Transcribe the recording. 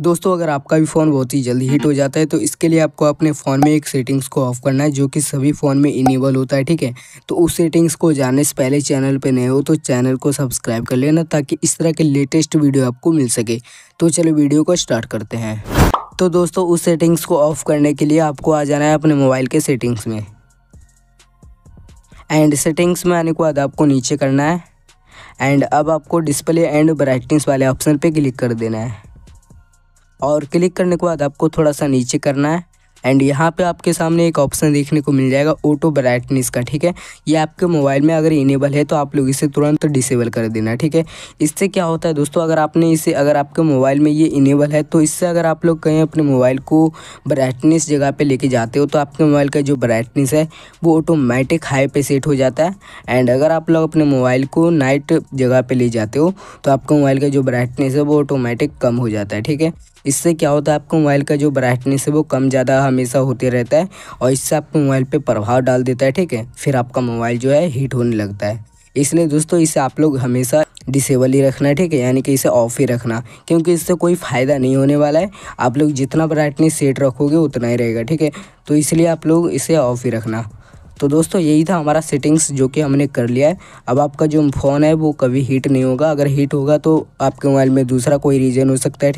दोस्तों अगर आपका भी फ़ोन बहुत ही जल्दी हीट हो जाता है तो इसके लिए आपको अपने फ़ोन में एक सेटिंग्स को ऑफ करना है जो कि सभी फ़ोन में इनेबल होता है ठीक है तो उस सेटिंग्स को जानने से पहले चैनल पे नए हो तो चैनल को सब्सक्राइब कर लेना ताकि इस तरह के लेटेस्ट वीडियो आपको मिल सके तो चलो वीडियो को स्टार्ट करते हैं तो दोस्तों उस सेटिंग्स को ऑफ़ करने के लिए आपको आ जाना है अपने मोबाइल के सेटिंग्स में एंड सेटिंग्स में आने के बाद आपको नीचे करना है एंड अब आपको डिस्प्ले एंड ब्राइटनेस वाले ऑप्शन पर क्लिक कर देना है और क्लिक करने के बाद आपको थोड़ा सा नीचे करना है एंड यहाँ पे आपके सामने एक ऑप्शन देखने को मिल जाएगा ऑटो ब्राइटनेस का ठीक है ये आपके मोबाइल में अगर इनेबल है तो आप लोग इसे तुरंत डिसेबल कर देना ठीक है इससे क्या होता है दोस्तों अगर आपने इसे अगर आपके मोबाइल में ये इनेबल है तो इससे अगर आप लोग कहीं अपने मोबाइल को ब्राइटनेस जगह पर लेके जाते हो तो आपके मोबाइल का जो ब्राइटनेस है वो ऑटोमेटिक हाई पे सेट हो जाता है एंड अगर आप लोग अपने मोबाइल को नाइट जगह पर ले जाते हो तो आपके मोबाइल का जो ब्राइटनेस है वो ऑटोमेटिक कम हो जाता है ठीक है इससे क्या होता है आपके मोबाइल का जो ब्राइटनेस है वो कम ज़्यादा हमेशा होते रहता है और इससे आपके मोबाइल पे प्रभाव डाल देता है ठीक है फिर आपका मोबाइल जो है हीट होने लगता है इसलिए दोस्तों इसे आप लोग हमेशा डिसेबल ही रखना है ठीक है यानी कि इसे ऑफ ही रखना क्योंकि इससे कोई फ़ायदा नहीं होने वाला है आप लोग जितना ब्राइटनेस सेट रखोगे उतना ही रहेगा ठीक है तो इसलिए आप लोग इसे ऑफ ही रखना तो दोस्तों यही था हमारा सेटिंग्स जो कि हमने कर लिया है अब आपका जो फ़ोन है वो कभी हीट नहीं होगा अगर हीट होगा तो आपके मोबाइल में दूसरा कोई रीजन हो सकता है ठीक